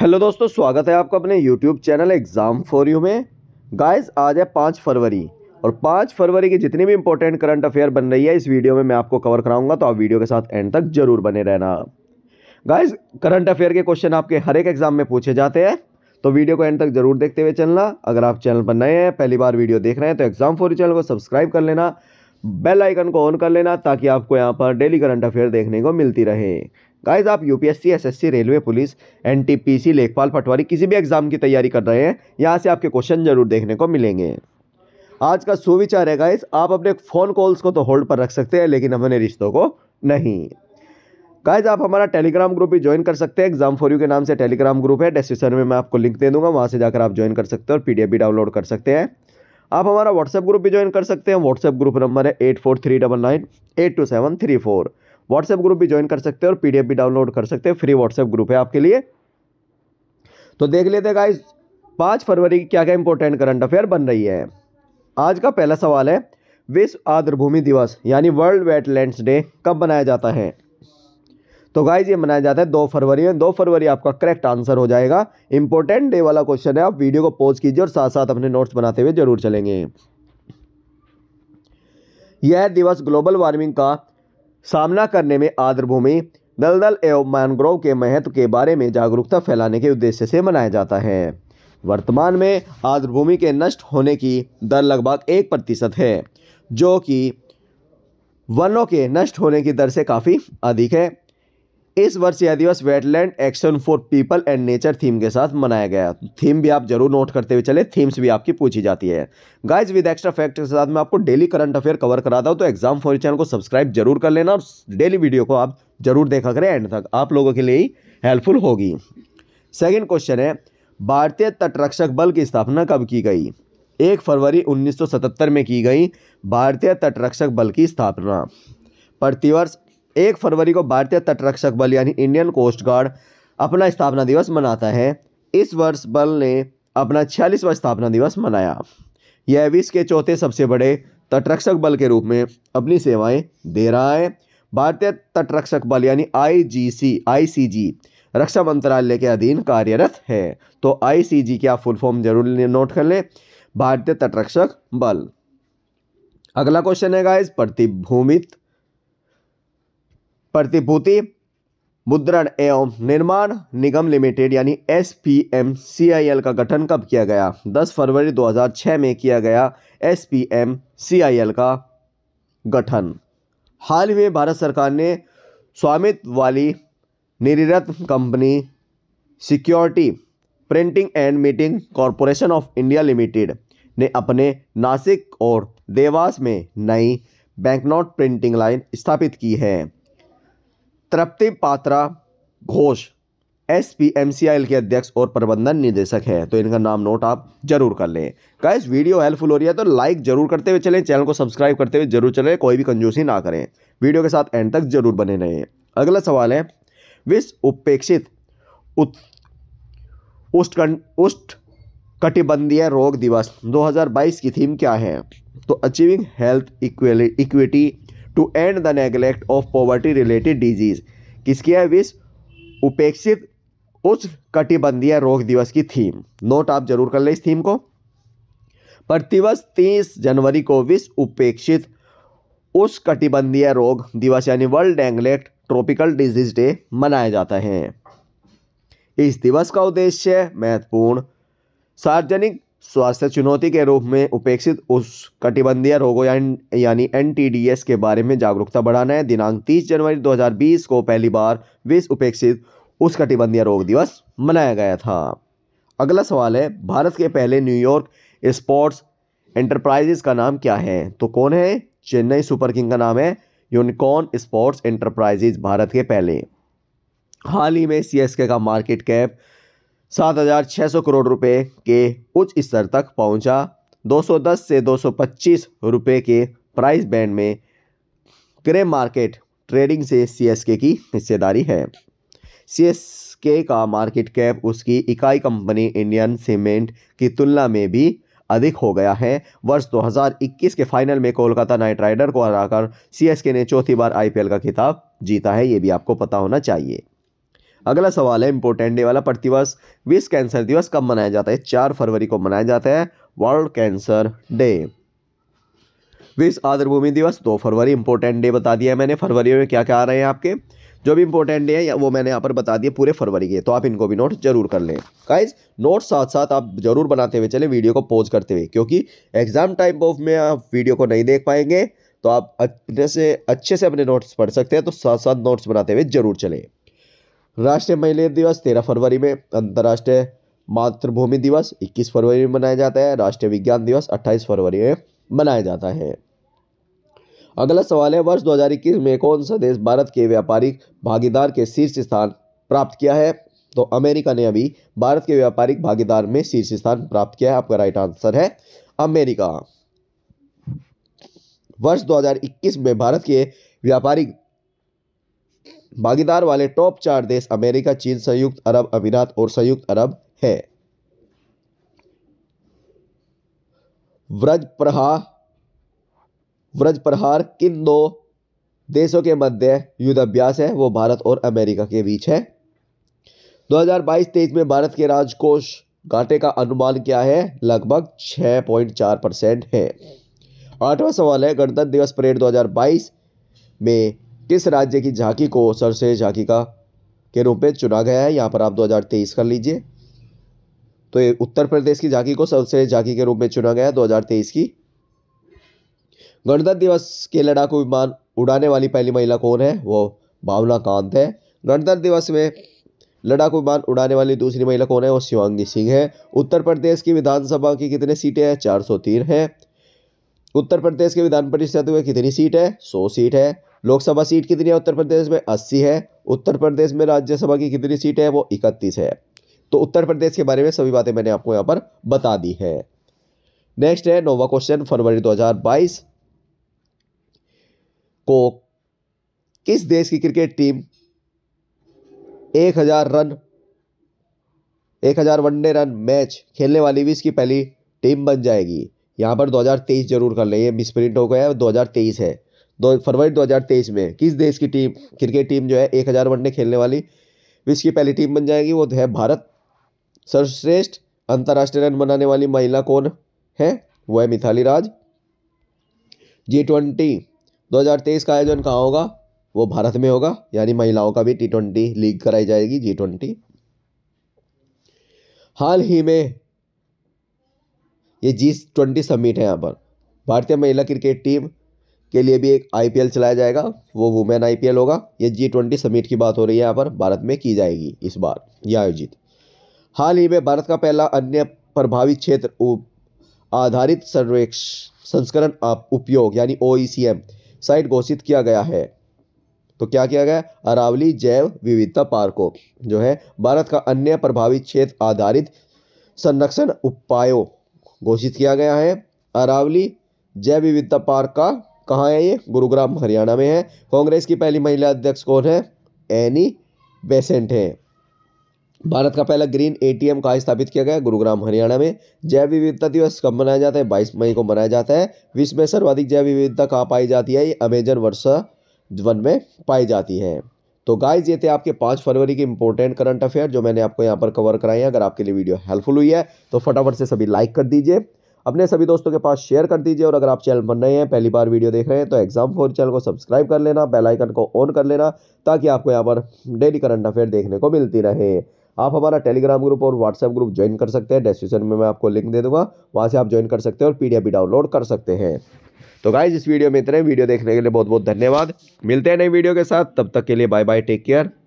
hello दोस्तों स्वागत है आपका अपने YouTube channel exam for you में गाइस आज है पाँच फरवरी और पाँच फरवरी की जितनी भी इंपॉर्टेंट करंट अफेयर बन रही है इस वीडियो में मैं आपको कवर कराऊंगा तो आप वीडियो के साथ एंड तक जरूर बने रहना गाइस करंट अफेयर के क्वेश्चन आपके हर एक एग्ज़ाम में पूछे जाते हैं तो वीडियो को एंड तक जरूर देखते हुए चलना अगर आप चैनल पर नए हैं पहली बार वीडियो देख रहे हैं तो एग्ज़ाम फॉर यू चैनल को सब्सक्राइब कर लेना बेल आइकन को ऑन कर लेना ताकि आपको यहाँ पर डेली करंट अफेयर देखने को मिलती रहे गाइज आप UPSC SSC railway police NTPC lekhpal patwari किसी भी एग्ज़ाम की तैयारी कर रहे हैं यहाँ से आपके क्वेश्चन जरूर देखने को मिलेंगे आज का सुविचार है गाइज आप अपने फ़ोन कॉल्स को तो होल्ड पर रख सकते हैं लेकिन अपने रिश्तों को नहीं गाइज आप हमारा टेलीग्राम ग्रुप भी ज्वाइन कर सकते हैं एग्जाम फॉर यू के नाम से टेलीग्राम ग्रुप है डिस्क्रिप्शन में मैं आपको लिंक दे दूंगा वहाँ से जाकर आप ज्वाइन कर सकते हैं और पीडीएफ भी डाउनलोड कर सकते हैं आप हमारा व्हाट्सएप ग्रुप भी ज्वाइन कर सकते हैं व्हाट्सएप ग्रुप नंबर है eight four three double nine eight two seven three four WhatsApp group भी ज्वाइन कर सकते हैं और पीडीएफ भी डाउनलोड कर सकते हैं फ्री व्हाट्सएप ग्रुप है आपके लिए तो देख लेते हैं गाइस पाँच फरवरी की क्या क्या इंपॉर्टेंट करंट अफेयर बन रही है आज का पहला सवाल है विश्व आर्द्रभूमि दिवस यानी वर्ल्ड वेटलैंड्स डे कब मनाया जाता है तो गाइज ये मनाया जाता है दो फरवरी में दो फरवरी आपका करेक्ट आंसर हो जाएगा इंपॉर्टेंट डे वाला क्वेश्चन है आप वीडियो को पॉज कीजिए और साथ साथ अपने नोट्स बनाते हुए जरूर चलेंगे यह दिवस ग्लोबल वार्मिंग का सामना करने में आर्द्रभूमि दलदल एवं मैनग्रोव के महत्व के बारे में जागरूकता फैलाने के उद्देश्य से मनाया जाता है वर्तमान में आर्द्रभूमि के नष्ट होने की दर लगभग एक प्रतिशत है जो कि वनों के नष्ट होने की दर से काफ़ी अधिक है इस वर्ष यह दिवस wetland action for people and nature theme के साथ मनाया गया थीम भी आप जरूर नोट करते हुए चले थीम्स भी आपकी पूछी जाती है गाइज विद एक्स्ट्रा फैक्ट के साथ मैं आपको डेली करंट अफेयर कवर कराता हूँ तो एग्जाम फॉर चैनल को सब्सक्राइब जरूर कर लेना और डेली वीडियो को आप जरूर देखा करें एंड तक आप लोगों के लिए ही हेल्पफुल होगी सेकेंड क्वेश्चन है भारतीय तटरक्षक बल की स्थापना कब की गई एक फरवरी 1977 में की गई भारतीय तटरक्षक बल की स्थापना प्रतिवर्ष एक फरवरी को भारतीय तटरक्षक बल यानी इंडियन कोस्ट गार्ड अपना स्थापना दिवस मनाता है इस वर्ष बल ने अपना छियालीसवा स्थापना दिवस मनाया यह विश्व के चौथे सबसे बड़े तटरक्षक बल के रूप में अपनी सेवाएं दे रहा है भारतीय तटरक्षक बल यानी आईजीसी आईसीजी रक्षा मंत्रालय के अधीन कार्यरत है तो आईसीजी जी क्या फुल फॉर्म जरूर नोट कर लें भारतीय तटरक्षक बल अगला क्वेश्चन है गाइस प्रतिभूमित प्रतिभूति मुद्रण एवं निर्माण निगम लिमिटेड यानी S P M C I L का गठन कब किया गया 10 फरवरी 2006 में किया गया S P M C I L का गठन हाल ही में भारत सरकार ने स्वामित्व वाली निरत company security printing and minting corporation of India limited ने अपने नासिक और देवास में नई बैंकनोट प्रिंटिंग लाइन स्थापित की है Tripti Patra Ghosh S P M C I L के अध्यक्ष और प्रबंधन निदेशक हैं तो इनका नाम नोट आप जरूर कर लें गाइस वीडियो हेल्पफुल हो रही है तो लाइक जरूर करते हुए चलें चैनल को सब्सक्राइब करते हुए जरूर चलें कोई भी कंजूसी ना करें वीडियो के साथ एंड तक जरूर बने रहें अगला सवाल है विश्व उपेक्षित उष्ट उष्ट कटिबंधीय रोग दिवस 2022 की थीम क्या है तो achieving health equity to end the neglect of poverty related disease किसकी है विश उपेक्षित उस कटिबंधीय रोग दिवस की थीम नोट आप जरूर कर लें इस थीम को प्रतिवर्ष तीस जनवरी को विश्व उपेक्षित उस कटिबंधीय रोग दिवस यानी world neglect tropical disease day मनाया जाता है इस दिवस का उद्देश्य महत्वपूर्ण सार्वजनिक स्वास्थ्य चुनौती के रूप में उपेक्षित उस कटिबंधीय रोगों या यानी एन के बारे में जागरूकता बढ़ाना है दिनांक 30 जनवरी 2020 को पहली बार विश्व उपेक्षित उस कटिबंधीय रोग दिवस मनाया गया था अगला सवाल है भारत के पहले न्यूयॉर्क स्पोर्ट्स एंटरप्राइजेस का नाम क्या है तो कौन है चेन्नई सुपर किंग का नाम है यूनिकॉर्न स्पोर्ट्स एंटरप्राइजेज भारत के पहले हाल ही में सी का मार्केट कैप सात हजार छः सौ करोड़ रुपए के उच्च स्तर तक पहुंचा 210 से 225 रुपए के प्राइस बैंड में ग्रे मार्केट ट्रेडिंग से सीएसके की हिस्सेदारी है सीएसके का मार्केट कैप उसकी इकाई कंपनी इंडियन सीमेंट की तुलना में भी अधिक हो गया है वर्ष 2021 के फाइनल में कोलकाता नाइट राइडर को हराकर सीएसके ने चौथी बार आईपीएल का खिताब जीता है ये भी आपको पता होना चाहिए अगला सवाल है इंपोर्टेंट डे वाला प्रतिवर्ष विश्व कैंसर दिवस कब मनाया जाता है चार फरवरी को मनाया जाता है वर्ल्ड कैंसर डे विश्व आदरभूमि दिवस दो फरवरी इंपोर्टेंट डे बता दिया मैंने फरवरी में क्या क्या आ रहे हैं आपके जो भी इंपॉर्टेंट डे है वो मैंने यहाँ पर बता दिए पूरे फरवरी के तो आप इनको भी नोट जरूर कर लें काइज नोट साथ साथ आप जरूर बनाते हुए चलें वीडियो को पॉज करते हुए क्योंकि एग्जाम टाइम ऑफ में आप वीडियो को नहीं देख पाएंगे तो आप अपने से अच्छे से अपने नोट्स पढ़ सकते हैं तो साथ साथ नोट्स बनाते हुए जरूर चलें राष्ट्रीय महिला दिवस तेरह फरवरी में अंतर्राष्ट्रीय मातृभूमि दिवस इक्कीस फरवरी में मनाया जाता है राष्ट्रीय विज्ञान दिवस अट्ठाईस फरवरी में मनाया जाता है अगला सवाल है वर्ष दो में कौन सा देश भारत के व्यापारिक भागीदार के शीर्ष स्थान प्राप्त किया है तो अमेरिका ने अभी भारत के व्यापारिक भागीदार में शीर्ष स्थान प्राप्त किया है आपका राइट आंसर है अमेरिका वर्ष 2021 में भारत के व्यापारिक भागीदार वाले टॉप चार देश अमेरिका चीन संयुक्त अरब अमीरात और संयुक्त अरब है व्रज प्रहार व्रज प्रहार किन दो देशों के मध्य युद्धाभ्यास है वो भारत और अमेरिका के बीच है 2022-23 में भारत के राजकोष घाटे का अनुमान क्या है लगभग 6.4 परसेंट है आठवां सवाल है गणतंत्र दिवस परेड 2022 में किस राज्य की झांकी को सर्वश्रेष्ठ झांकी का के रूप में चुना गया है यहाँ पर आप 2023 कर लीजिए तो ये उत्तर प्रदेश की झांकी को सर्वश्रेष्ठ झांकी के रूप में चुना गया है 2023 की गणतंत्र दिवस के लड़ाकू विमान उड़ाने वाली पहली महिला कौन है वो भावना कांत है गणतंत्र दिवस में लड़ाकू विमान उड़ाने वाली दूसरी महिला कौन है वो शिवांगी सिंह है उत्तर प्रदेश की विधानसभा की कितनी सीटें हैं चार सौ तीन है उत्तर प्रदेश के विधान परिषद में कितनी सीट है सौ सीट है लोकसभा सीट कितनी है उत्तर प्रदेश में अस्सी है उत्तर प्रदेश में राज्यसभा की कितनी सीट है वो इकतीस है तो उत्तर प्रदेश के बारे में सभी बातें मैंने आपको यहाँ पर बता दी है नेक्स्ट है नोवा क्वेश्चन फरवरी 2022 को किस देश की क्रिकेट टीम एक हजार रन एक हजार वनडे रन मैच खेलने वाली भी इसकी पहली टीम बन जाएगी यहाँ पर 2023 जरूर कर लें ये मिसप्रिंट हो गया है दो है दो फरवरी 2023 में किस देश की टीम क्रिकेट टीम जो है एक हज़ार वनडे खेलने वाली विश्व की पहली टीम बन जाएगी वो तो है भारत सर्वश्रेष्ठ अंतर्राष्ट्रीय रन बनाने वाली महिला कौन है वो है मिथाली राज जी ट्वेंटी दो का आयोजन कहाँ होगा वो भारत में होगा यानी महिलाओं का भी टी ट्वेंटी लीग कराई जाएगी जी ट्वेंटी हाल ही में ये जी ट्वेंटी समिट है यहाँ पर भारतीय महिला क्रिकेट टीम के लिए भी एक आई चलाया जाएगा वो वुमेन आई होगा ये जी ट्वेंटी समिट की बात हो रही है यहाँ पर भारत में की जाएगी इस बार यह आयोजित हाल ही में भारत का पहला अन्य प्रभावित क्षेत्र आधारित सर्वेक्ष संस्करण उपयोग यानी ओ साइट e घोषित किया गया है तो क्या किया गया अरावली जैव विविधता पार्को जो है भारत का अन्य प्रभावित क्षेत्र आधारित संरक्षण उपायों घोषित किया गया है अरावली जैव विविधता पार्क का कहाँ है ये गुरुग्राम हरियाणा में है कांग्रेस की पहली महिला अध्यक्ष कौन है एनी बेसेंट है भारत का पहला ग्रीन एटीएम टी कहाँ स्थापित किया गया गुरुग्राम हरियाणा में जैव विविधता दिवस कब मनाया जाता है बाईस मई को मनाया जाता है विश्व में सर्वाधिक जैव विविधता कहाँ पाई जाती है ये अमेजन वर्षा वन में पाई जाती है तो गाइज ये थे आपके पाँच फरवरी के इंपॉर्टेंट करंट अफेयर जो मैंने आपको यहाँ पर कवर कराए हैं अगर आपके लिए वीडियो हेल्पफुल हुई है तो फटाफट से सभी लाइक कर दीजिए अपने सभी दोस्तों के पास शेयर कर दीजिए और अगर आप चैनल पर नए हैं पहली बार वीडियो देख रहे हैं तो एग्जाम फोर चैनल को सब्सक्राइब कर लेना बेलाइकन को ऑन कर लेना ताकि आपको यहाँ पर डेली करंट अफेयर देखने को मिलती रहे आप हमारा टेलीग्राम ग्रुप और व्हाट्सएप ग्रुप ज्वाइन कर सकते हैं डिस्क्रिप्शन में मैं आपको लिंक दे दूंगा वहाँ से आप ज्वाइन कर सकते हैं और पीडीएफ भी डाउनलोड कर सकते हैं तो गाइज इस वीडियो में इतने वीडियो देखने के लिए बहुत बहुत धन्यवाद मिलते हैं नई वीडियो के साथ तब तक के लिए बाय बाय टेक केयर